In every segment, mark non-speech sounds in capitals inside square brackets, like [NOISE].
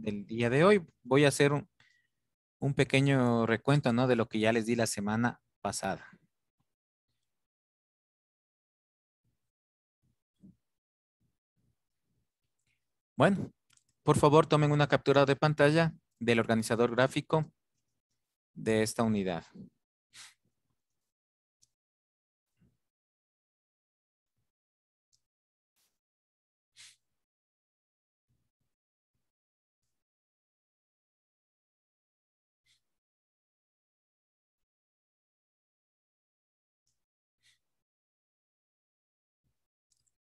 del día de hoy. Voy a hacer un, pequeño recuento ¿no? de lo que ya les di la semana pasada. Bueno, por favor tomen una captura de pantalla del organizador gráfico de esta unidad.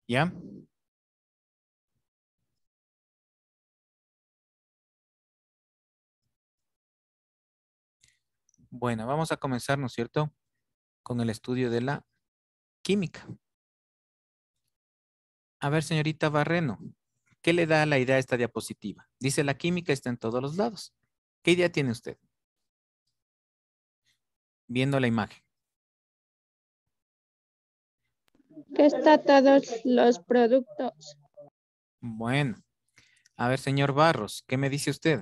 ¿Ya? Bueno, vamos a comenzar, ¿no es cierto?, con el estudio de la química. A ver, señorita Barreno, ¿qué le da la idea a esta diapositiva? Dice, la química está en todos los lados. ¿Qué idea tiene usted? Viendo la imagen. que está todos los productos. Bueno. A ver, señor Barros, ¿qué me dice usted?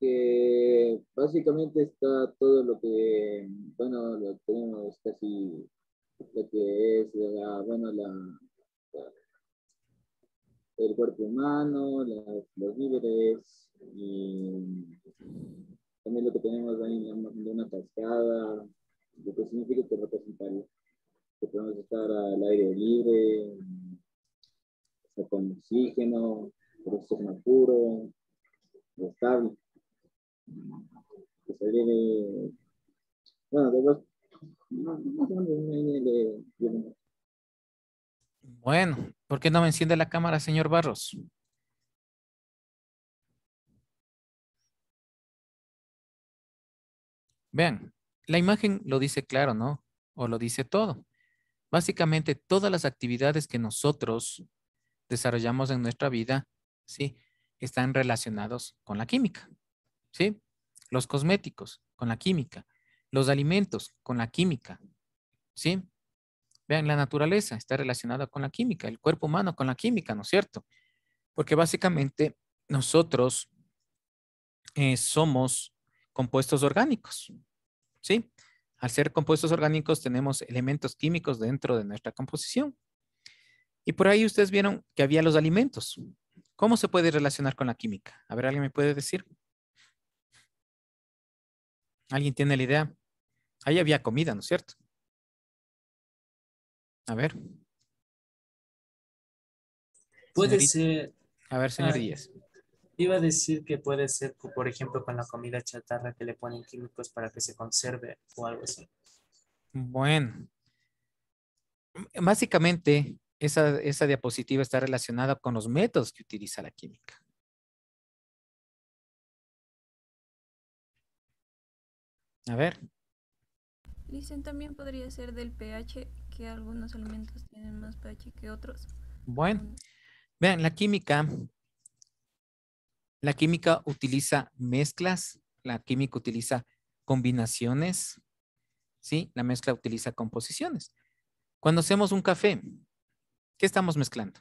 Que básicamente está todo lo que, bueno, lo tenemos casi, lo que es, bueno, la, el cuerpo humano, los víveres, también lo que tenemos ahí una cascada, lo que significa que representaría. Que podemos estar al aire libre, con oxígeno, con más puro, estable. Que salir Bueno, de Bueno, ¿por qué no me enciende la cámara, señor Barros? bien la imagen lo dice claro, ¿no? O lo dice todo. Básicamente todas las actividades que nosotros desarrollamos en nuestra vida, ¿sí? Están relacionados con la química, ¿sí? Los cosméticos con la química, los alimentos con la química, ¿sí? Vean, la naturaleza está relacionada con la química, el cuerpo humano con la química, ¿no es cierto? Porque básicamente nosotros eh, somos compuestos orgánicos, ¿sí? Al ser compuestos orgánicos tenemos elementos químicos dentro de nuestra composición. Y por ahí ustedes vieron que había los alimentos. ¿Cómo se puede relacionar con la química? A ver, ¿alguien me puede decir? ¿Alguien tiene la idea? Ahí había comida, ¿no es cierto? A ver. Puede ser. A ver, señor ah, Díaz. Iba a decir que puede ser, por ejemplo, con la comida chatarra que le ponen químicos para que se conserve o algo así. Bueno, básicamente esa, diapositiva está relacionada con los métodos que utiliza la química. A ver. Dicen también podría ser del pH, que algunos alimentos tienen más pH que otros. Bueno, mm. vean, la química la química utiliza mezclas, la química utiliza combinaciones, ¿sí? La mezcla utiliza composiciones. Cuando hacemos un café, ¿qué estamos mezclando?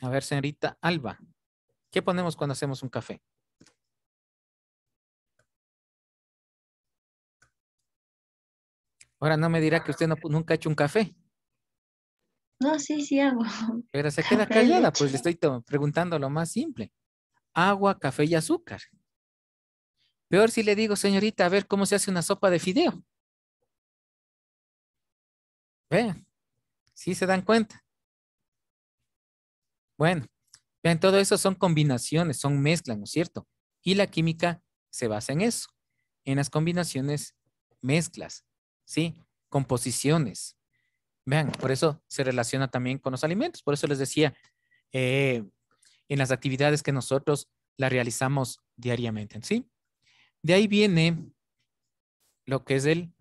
A ver, señorita Alba, ¿qué ponemos cuando hacemos un café? Ahora no me dirá que usted no, nunca ha hecho un café. No, sí, sí hago. [LAUGHS] Pero se queda callada, pues le estoy preguntando lo más simple. Agua, café y azúcar. Peor si le digo, señorita, a ver cómo se hace una sopa de fideo. Vean, sí se dan cuenta. Bueno, vean, todo eso son combinaciones, son mezclas, ¿no es cierto? Y la química se basa en eso, en las combinaciones mezclas. ¿sí? Composiciones. Vean, por eso se relaciona también con los alimentos. Por eso les decía, eh, en las actividades que nosotros las realizamos diariamente, ¿sí? De ahí viene lo que es el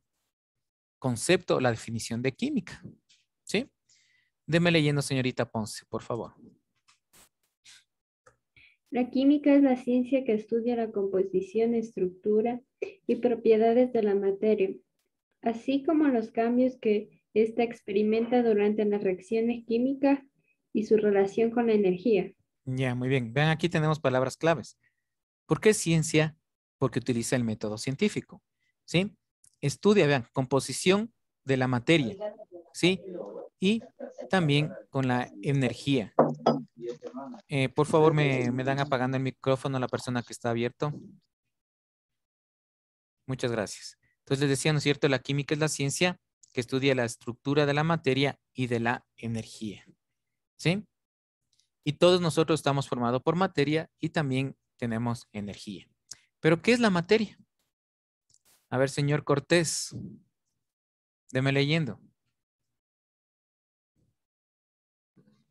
concepto, la definición de química, ¿sí? Deme leyendo, señorita Ponce, por favor. La química es la ciencia que estudia la composición, estructura y propiedades de la materia, así como los cambios que ésta experimenta durante las reacciones químicas y su relación con la energía. Ya, muy bien. Vean, aquí tenemos palabras claves. ¿Por qué ciencia? Porque utiliza el método científico. ¿Sí? Estudia, vean, composición de la materia. ¿Sí? Y también con la energía. Eh, por favor, me, me dan apagando el micrófono la persona que está abierto. Muchas gracias. Entonces les decía, ¿no es cierto? La química es la ciencia que estudia la estructura de la materia y de la energía. ¿Sí? Y todos nosotros estamos formados por materia y también tenemos energía. Pero, ¿qué es la materia? A ver, señor Cortés, deme leyendo.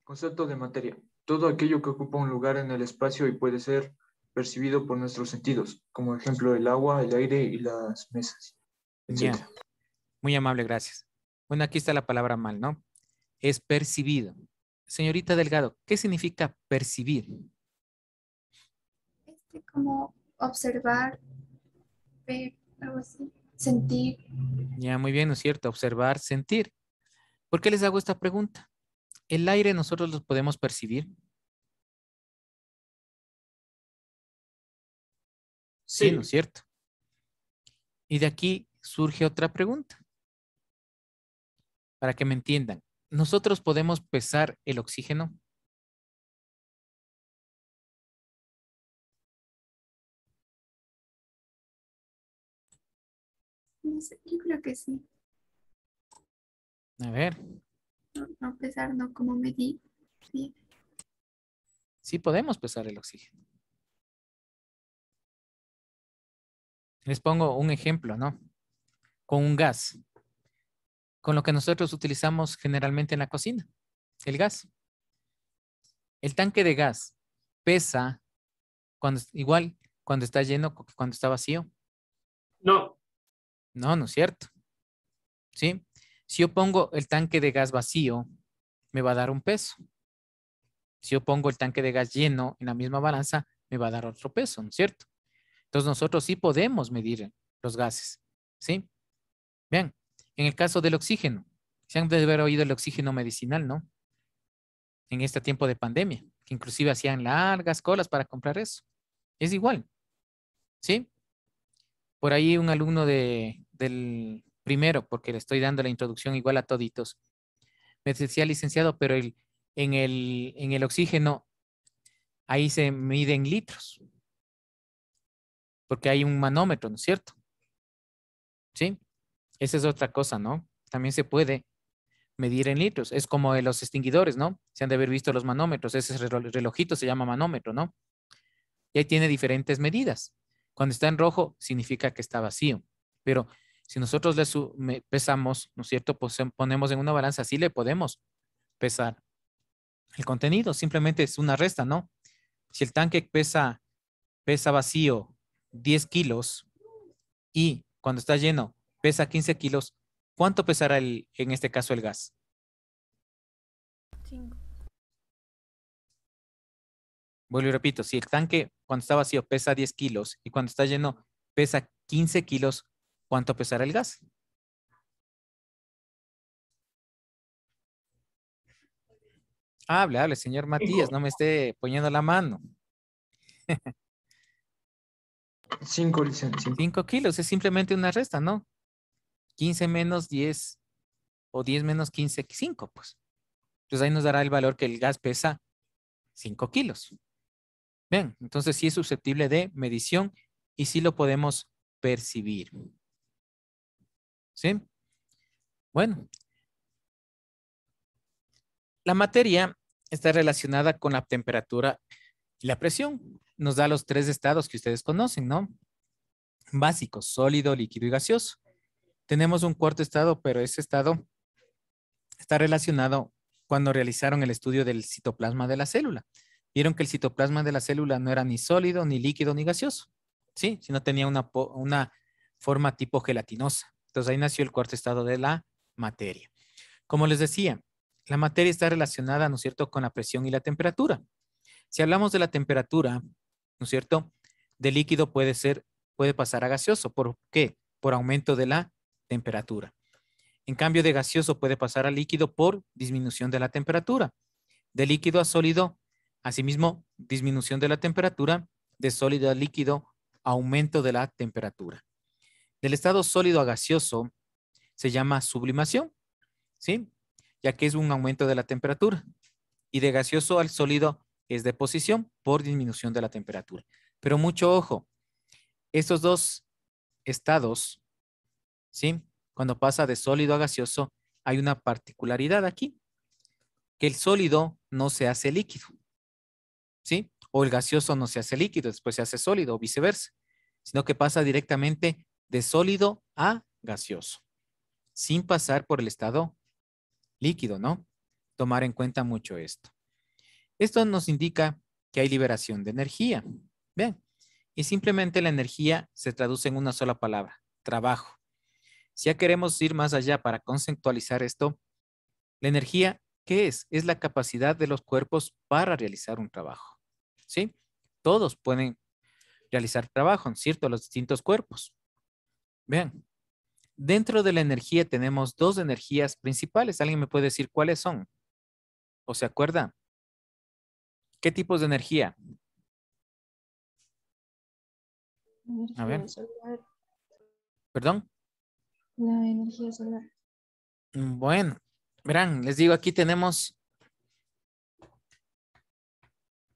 Concepto de materia. Todo aquello que ocupa un lugar en el espacio y puede ser percibido por nuestros sentidos, como ejemplo el agua, el aire y las mesas. Muy amable, gracias. Bueno, aquí está la palabra mal, ¿no? Es percibido. Señorita Delgado, ¿qué significa percibir? Este, como observar, ver, algo así, sentir. Ya, muy bien, ¿no es cierto? Observar, sentir. ¿Por qué les hago esta pregunta? ¿El aire nosotros lo podemos percibir? sí, ¿no es cierto? Y de aquí surge otra pregunta. Para que me entiendan, ¿nosotros podemos pesar el oxígeno? No yo creo que sí. A ver. No, no pesar, no como medir. Sí. sí podemos pesar el oxígeno. Les pongo un ejemplo, ¿no? con un gas, con lo que nosotros utilizamos generalmente en la cocina, el gas. El tanque de gas pesa cuando, igual cuando está lleno cuando está vacío. No. No, no es cierto. ¿Sí? Si yo pongo el tanque de gas vacío, me va a dar un peso. Si yo pongo el tanque de gas lleno en la misma balanza, me va a dar otro peso, ¿no es cierto? Entonces nosotros sí podemos medir los gases, ¿sí? Vean, en el caso del oxígeno, se han de haber oído el oxígeno medicinal, ¿no? En este tiempo de pandemia, que inclusive hacían largas colas para comprar eso. Es igual, ¿sí? Por ahí un alumno del primero, porque le estoy dando la introducción igual a toditos, me decía, licenciado, pero el, en, el, en el oxígeno ahí se miden litros, porque hay un manómetro, ¿no es cierto? ¿Sí? Esa es otra cosa, ¿no? También se puede medir en litros. Es como en los extinguidores, ¿no? Se han de haber visto los manómetros. Ese relojito se llama manómetro, ¿no? Y ahí tiene diferentes medidas. Cuando está en rojo, significa que está vacío. Pero si nosotros le pesamos, ¿no es cierto? Pues em, ponemos en una balanza, sí le podemos pesar el contenido. Simplemente es una resta, ¿no? Si el tanque pesa, pesa vacío 10 kilos y cuando está lleno pesa 15 kilos, ¿cuánto pesará el, en este caso el gas? 5. Vuelvo y repito, si el tanque cuando está vacío pesa 10 kilos y cuando está lleno pesa 15 kilos, ¿cuánto pesará el gas? Hable, hable, señor Matías, no me esté poniendo la mano. 5 kilos, es simplemente una resta, ¿no? 15 menos 10 o 10 menos 15, 5, pues. Entonces ahí nos dará el valor que el gas pesa 5 kilos. Bien, entonces sí es susceptible de medición y sí lo podemos percibir. ¿Sí? Bueno. La materia está relacionada con la temperatura y la presión. Nos da los tres estados que ustedes conocen, ¿no? Básicos, sólido, líquido y gaseoso. Tenemos un cuarto estado, pero ese estado está relacionado cuando realizaron el estudio del citoplasma de la célula. Vieron que el citoplasma de la célula no era ni sólido, ni líquido, ni gaseoso, ¿sí? sino tenía una, una forma tipo gelatinosa. Entonces ahí nació el cuarto estado de la materia. Como les decía, la materia está relacionada, ¿no es cierto?, con la presión y la temperatura. Si hablamos de la temperatura, ¿no es cierto?, de líquido puede ser, puede pasar a gaseoso. ¿Por qué? Por aumento de la temperatura. En cambio de gaseoso puede pasar a líquido por disminución de la temperatura. De líquido a sólido, asimismo, disminución de la temperatura. De sólido a líquido, aumento de la temperatura. Del estado sólido a gaseoso se llama sublimación, ¿sí? Ya que es un aumento de la temperatura. Y de gaseoso al sólido es deposición por disminución de la temperatura. Pero mucho ojo, estos dos estados ¿sí? Cuando pasa de sólido a gaseoso, hay una particularidad aquí, que el sólido no se hace líquido, ¿sí? O el gaseoso no se hace líquido, después se hace sólido o viceversa, sino que pasa directamente de sólido a gaseoso, sin pasar por el estado líquido, ¿no? Tomar en cuenta mucho esto. Esto nos indica que hay liberación de energía. Bien. Y simplemente la energía se traduce en una sola palabra, trabajo. Si ya queremos ir más allá para conceptualizar esto, la energía, ¿qué es? Es la capacidad de los cuerpos para realizar un trabajo. ¿Sí? Todos pueden realizar trabajo, en ¿cierto? Los distintos cuerpos. Vean, dentro de la energía tenemos dos energías principales. ¿Alguien me puede decir cuáles son? ¿O se acuerda? ¿Qué tipos de energía? A ver. ¿Perdón? la energía solar. Mm, bueno, verán, les digo, aquí tenemos...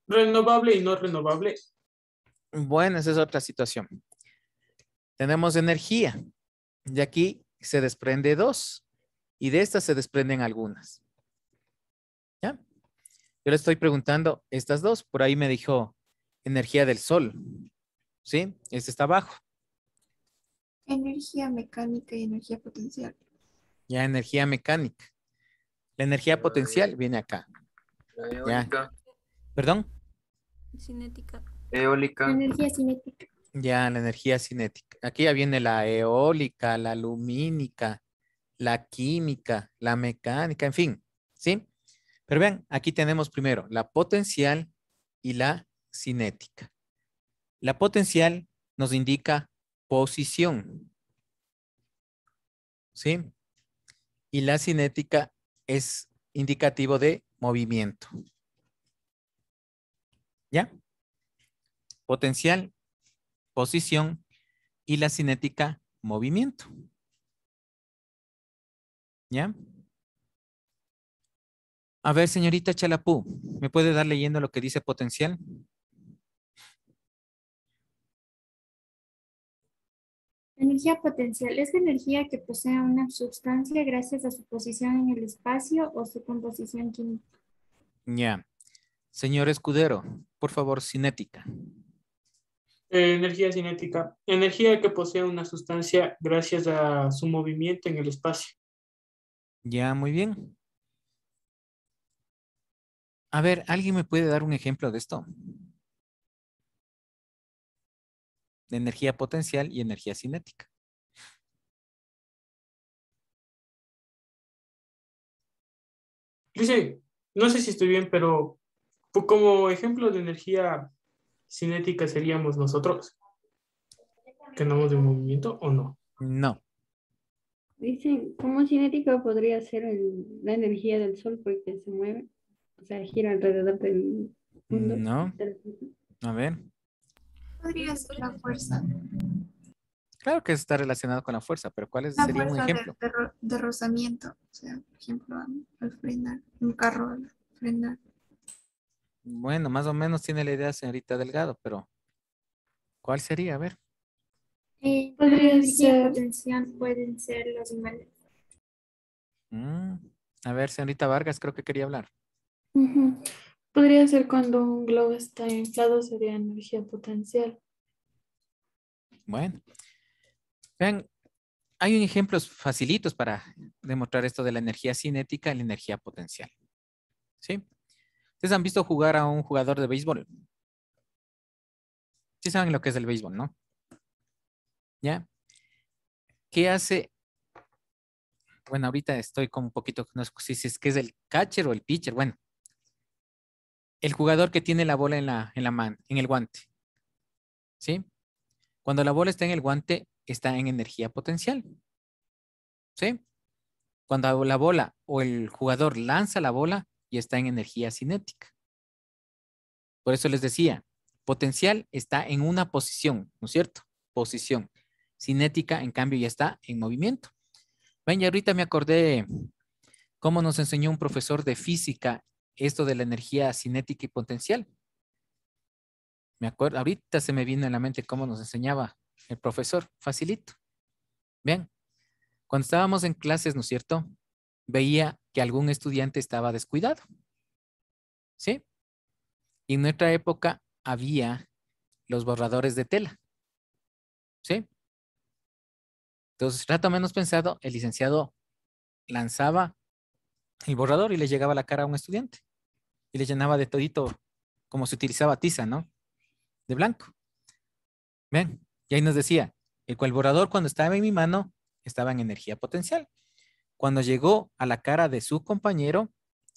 Renovable y no renovable. Bueno, esa es otra situación. Tenemos energía. De aquí se desprende dos. Y de estas se desprenden algunas. ¿Ya? Yo le estoy preguntando estas dos. Por ahí me dijo energía del sol. ¿Sí? Este está abajo. Energía mecánica y energía potencial. Ya, energía mecánica. La energía potencial viene acá. La eólica. ¿Perdón? Cinética. Eólica. energía cinética. Ya, la energía cinética. Aquí ya viene la eólica, la lumínica, la química, la mecánica, en fin, ¿sí? Pero vean, aquí tenemos primero la potencial y la cinética. La potencial nos indica posición. ¿Sí? Y la cinética es indicativo de movimiento. ¿Ya? Potencial, posición y la cinética, movimiento. ¿Ya? A ver, señorita Chalapú, ¿me puede dar leyendo lo que dice potencial? Potencial. Energía potencial es energía que posee una sustancia gracias a su posición en el espacio o su composición química. Ya. Señor Escudero, por favor, cinética. Eh, energía cinética. Energía que posee una sustancia gracias a su movimiento en el espacio. Ya, muy bien. A ver, ¿alguien me puede dar un ejemplo de esto? energía potencial y energía cinética. Dice, pues no sé si estoy bien, pero como ejemplo de energía cinética seríamos nosotros. que ¿Tenemos de movimiento o no? No. Dicen, ¿cómo cinética podría ser la energía del sol porque se mueve? O sea, gira alrededor del No. A ver podría ser la fuerza? Claro que está relacionado con la fuerza, pero ¿cuál es, sería un ejemplo? De, de rozamiento, o sea, por ejemplo, al frenar, un carro al frenar. Bueno, más o menos tiene la idea señorita Delgado, pero ¿cuál sería? A ver. Eh, ser pueden ser los animales. Mm, a ver, señorita Vargas, creo que quería hablar. Podría ser cuando un globo está inflado, sería energía potencial. Bueno. Vean, hay un ejemplos facilitos para demostrar esto de la energía cinética y la energía potencial. ¿Sí? Ustedes han visto jugar a un jugador de béisbol. Sí saben lo que es el béisbol, ¿no? ¿Ya? ¿Qué hace? Bueno, ahorita estoy con un poquito, no sé si es que es el catcher o el pitcher. Bueno, el jugador que tiene la bola en la, mano, en el guante. ¿Sí? Cuando la bola está en el guante, está en energía potencial. ¿Sí? Cuando la bola o el jugador lanza la bola y está en energía cinética. Por eso les decía, potencial está en una posición, ¿no es cierto? Posición. Cinética, en cambio, ya está en movimiento. Ven, y ahorita me acordé cómo nos enseñó un profesor de física esto de la energía cinética y potencial. Me acuerdo, ahorita se me vino en la mente cómo nos enseñaba el profesor, facilito. Bien, cuando estábamos en clases, ¿no es cierto? Veía que algún estudiante estaba descuidado. ¿Sí? Y en nuestra época había los borradores de tela. ¿Sí? Entonces, rato menos pensado, el licenciado lanzaba el borrador y le llegaba la cara a un estudiante y le llenaba de todito, como se utilizaba tiza, ¿no? De blanco. Ven, y ahí nos decía, el cual borrador cuando estaba en mi mano estaba en energía potencial. Cuando llegó a la cara de su compañero,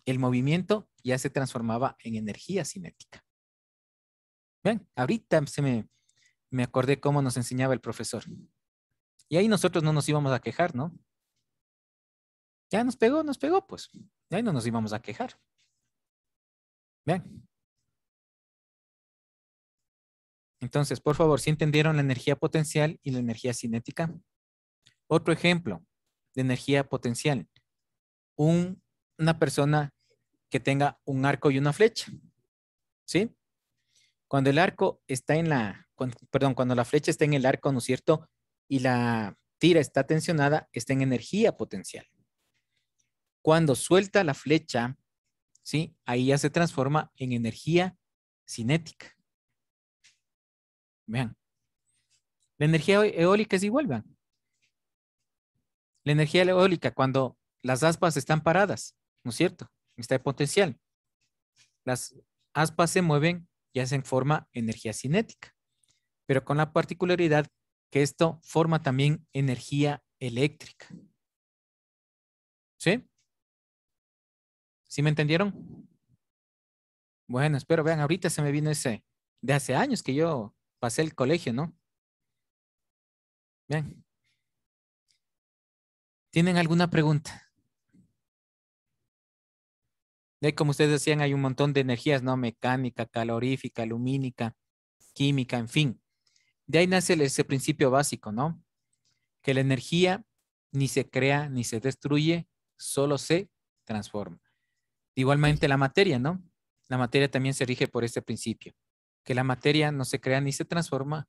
el movimiento ya se transformaba en energía cinética. Ven, ahorita se me, me acordé cómo nos enseñaba el profesor. Y ahí nosotros no nos íbamos a quejar, ¿no? Ya nos pegó, nos pegó, pues. Ya no nos íbamos a quejar. Bien. Entonces, por favor, si entendieron la energía potencial y la energía cinética. Otro ejemplo de energía potencial. una persona que tenga un arco y una flecha. ¿Sí? Cuando el arco está en la, perdón, cuando la flecha está en el arco, ¿no es cierto? Y la tira está tensionada, está en energía potencial. Cuando suelta la flecha, ¿sí? ahí ya se transforma en energía cinética. Vean. La energía e-, eólica es igual, La energía eólica, cuando las aspas están paradas, ¿no es cierto? Está de potencial. Las aspas se mueven y hacen forma energía cinética, pero con la particularidad que esto forma también energía eléctrica. ¿Sí? ¿Sí me entendieron? Bueno, espero, vean, ahorita se me vino ese de hace años que yo pasé el colegio, ¿no? Bien. ¿Tienen alguna pregunta? De como ustedes decían, hay un montón de energías, ¿no? Mecánica, calorífica, lumínica, química, en fin. De ahí nace ese principio básico, ¿no? Que la energía ni se crea ni se destruye, solo se transforma. Igualmente la materia, ¿no? La materia también se rige por este principio, que la materia no se crea ni se transforma,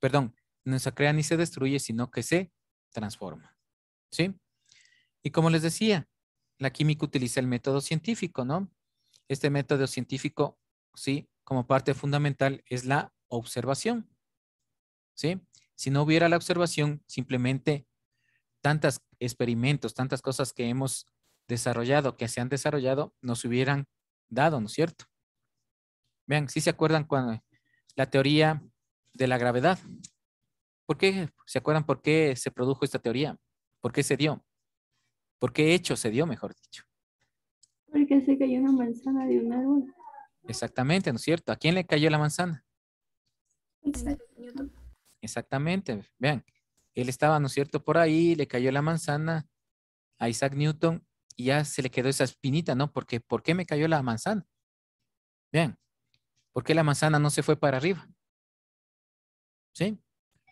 perdón, no se crea ni se destruye, sino que se transforma, ¿sí? Y como les decía, la química utiliza el método científico, ¿no? Este método científico, ¿sí? Como parte fundamental es la observación, ¿sí? Si no hubiera la observación, simplemente tantos experimentos, tantas cosas que hemos desarrollado, que se han desarrollado, nos hubieran dado, ¿no es cierto? Vean, si se acuerdan cuando la teoría de la gravedad. ¿Por qué? ¿Se acuerdan por qué se produjo esta teoría? ¿Por qué se dio? ¿Por qué hecho se dio, mejor dicho? Porque se cayó una manzana de un árbol. Exactamente, ¿no es cierto? ¿A quién le cayó la manzana? Newton. Exactamente, vean, él estaba, ¿no es cierto?, por ahí, le cayó la manzana a Isaac Newton y ya se le quedó esa espinita, ¿no? Porque ¿por qué me cayó la manzana? Bien, ¿por qué la manzana no se fue para arriba? ¿Sí?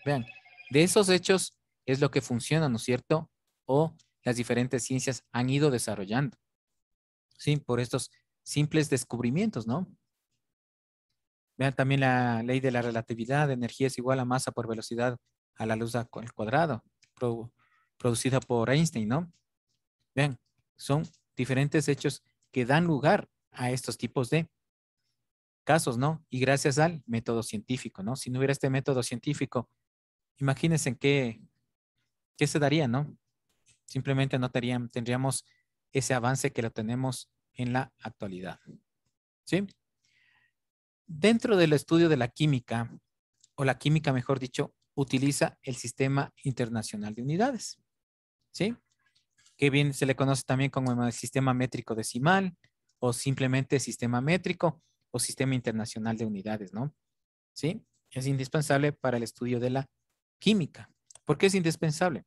Vean, de esos hechos es lo que funciona, ¿no es cierto? O las diferentes ciencias han ido desarrollando. Sí, por estos simples descubrimientos, ¿no? Vean también la ley de la relatividad, energía es igual a masa por velocidad a la luz al cuadrado, producida por Einstein, ¿no? Vean, son diferentes hechos que dan lugar a estos tipos de casos, ¿no? Y gracias al método científico, ¿no? Si no hubiera este método científico, imagínense en qué, qué se daría, ¿no? Simplemente no tendríamos ese avance que lo tenemos en la actualidad. ¿Sí? Dentro del estudio de la química, o la química mejor dicho, utiliza el sistema internacional de unidades. ¿Sí? que bien se le conoce también como sistema métrico decimal o simplemente sistema métrico o sistema internacional de unidades, ¿no? ¿Sí? Es indispensable para el estudio de la química. ¿Por qué es indispensable?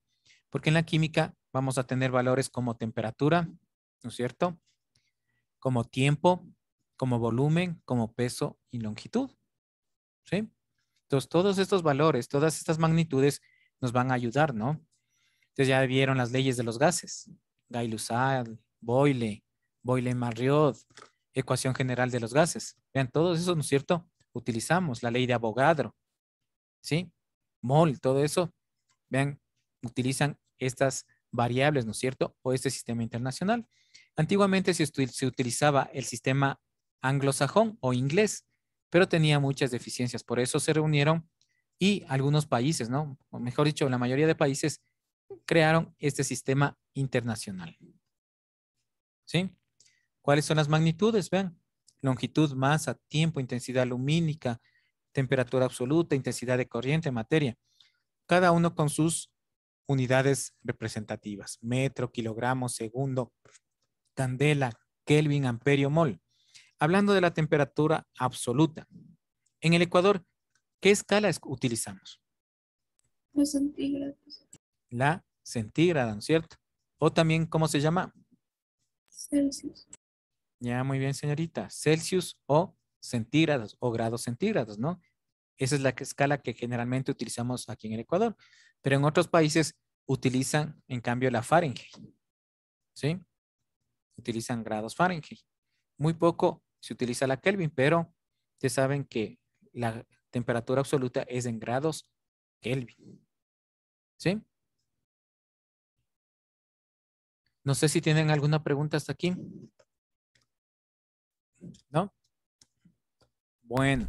Porque en la química vamos a tener valores como temperatura, ¿no es cierto? Como tiempo, como volumen, como peso y longitud. ¿Sí? Entonces, todos estos valores, todas estas magnitudes nos van a ayudar, ¿no? ya vieron las leyes de los gases, Gay-Lussac, Boyle, Boyle-Marriott, ecuación general de los gases. Vean, todos esos, ¿no es cierto? Utilizamos la ley de Avogadro, ¿sí? Mol, todo eso, vean, utilizan estas variables, ¿no es cierto? O este sistema internacional. Antiguamente se, se utilizaba el sistema anglosajón o inglés, pero tenía muchas deficiencias. Por eso se reunieron y algunos países, ¿no? O mejor dicho, la mayoría de países crearon este sistema internacional. ¿Sí? ¿Cuáles son las magnitudes? Vean, longitud, masa, tiempo, intensidad lumínica, temperatura absoluta, intensidad de corriente, materia. Cada uno con sus unidades representativas, metro, kilogramo, segundo, candela, Kelvin, amperio, mol. Hablando de la temperatura absoluta, en el Ecuador, ¿qué escala utilizamos? Los centígrados la centígrada, ¿cierto? O también, ¿cómo se llama? Celsius. Ya, muy bien, señorita. Celsius o centígrados o grados centígrados, ¿no? Esa es la escala que generalmente utilizamos aquí en el Ecuador. Pero en otros países utilizan, en cambio, la Fahrenheit. ¿Sí? Utilizan grados Fahrenheit. Muy poco se utiliza la Kelvin, pero ustedes saben que la temperatura absoluta es en grados Kelvin. ¿Sí? No sé si tienen alguna pregunta hasta aquí. ¿No? Bueno.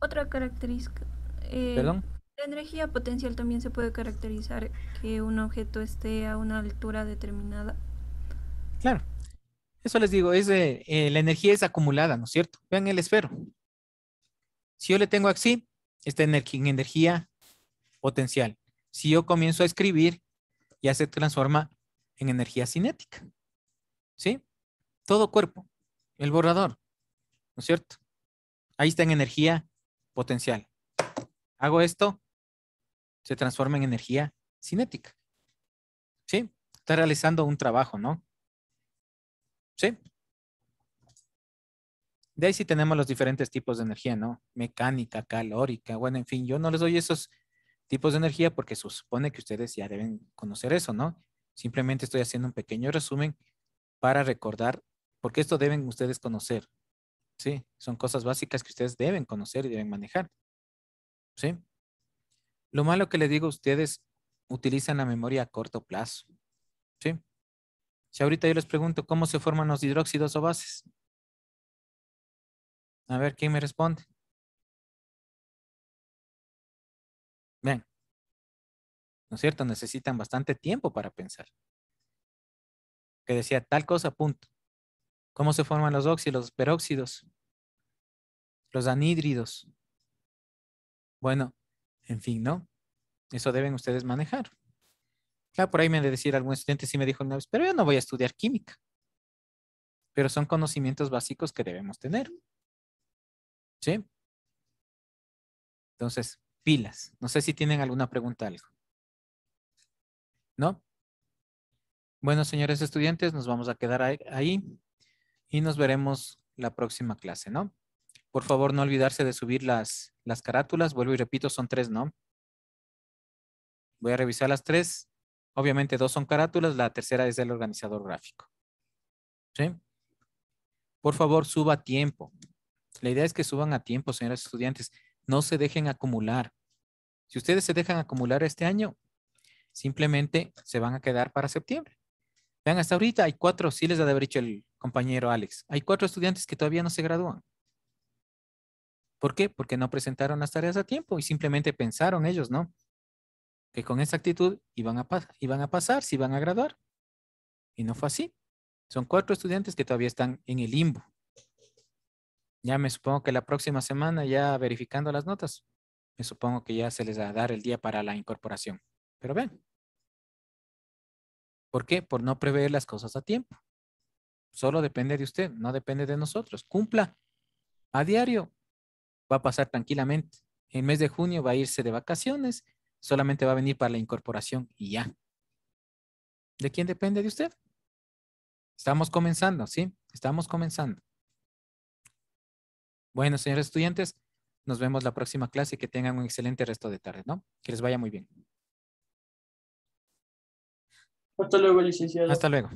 Otra característica. Eh, ¿Perdón? La energía potencial también se puede caracterizar que un objeto esté a una altura determinada. Claro. Eso les digo, es, eh, la energía es acumulada, ¿no es cierto? Vean el esfero. Si yo le tengo así, está en energía potencial. Si yo comienzo a escribir, ya se transforma en energía cinética. ¿Sí? Todo cuerpo, el borrador, ¿no es cierto? Ahí está en energía potencial. Hago esto, se transforma en energía cinética. ¿Sí? Está realizando un trabajo, ¿no? ¿Sí? De ahí sí tenemos los diferentes tipos de energía, ¿no? Mecánica, calórica, bueno, en fin, yo no les doy esos tipos de energía porque se supone que ustedes ya deben conocer eso, ¿no? Simplemente estoy haciendo un pequeño resumen para recordar, porque esto deben ustedes conocer. ¿Sí? Son cosas básicas que ustedes deben conocer y deben manejar. ¿Sí? Lo malo que les digo a ustedes, utilizan la memoria a corto plazo. ¿Sí? Si ahorita yo les pregunto, ¿cómo se forman los hidróxidos o bases? A ver, ¿quién me responde? Bien, ¿no es cierto? Necesitan bastante tiempo para pensar. Que decía tal cosa, punto. ¿Cómo se forman los óxidos, los peróxidos, los anhídridos? Bueno, en fin, ¿no? Eso deben ustedes manejar. Claro, por ahí me de decir algún estudiante sí me dijo una vez, pero yo no voy a estudiar química. Pero son conocimientos básicos que debemos tener. ¿Sí? Entonces, pilas. No sé si tienen alguna pregunta, algo. ¿No? Bueno, señores estudiantes, nos vamos a quedar ahí y nos veremos la próxima clase, ¿no? Por favor, no olvidarse de subir las, carátulas. Vuelvo y repito, son tres, ¿no? Voy a revisar las tres. Obviamente, dos son carátulas, la tercera es el organizador gráfico. ¿Sí? Por favor, suba a tiempo. La idea es que suban a tiempo, señores estudiantes. No se dejen acumular. Si ustedes se dejan acumular este año, Simplemente se van a quedar para septiembre. Vean, hasta ahorita hay cuatro, sí les ha de haber dicho el compañero Alex, hay cuatro estudiantes que todavía no se gradúan. ¿Por qué? Porque no presentaron las tareas a tiempo y simplemente pensaron ellos, ¿no? Que con esa actitud iban a, iban a pasar, si iban a graduar. Y no fue así. Son cuatro estudiantes que todavía están en el limbo. Ya me supongo que la próxima semana, ya verificando las notas, me supongo que ya se les va a dar el día para la incorporación. Pero ven. ¿Por qué? Por no prever las cosas a tiempo. Solo depende de usted, no depende de nosotros. Cumpla a diario. Va a pasar tranquilamente. El mes de junio va a irse de vacaciones, solamente va a venir para la incorporación y ya. ¿De quién depende de usted? Estamos comenzando, ¿sí? Estamos comenzando. Bueno, señores estudiantes, nos vemos la próxima clase y que tengan un excelente resto de tarde, ¿no? Que les vaya muy bien. Hasta luego, licenciado. Hasta luego.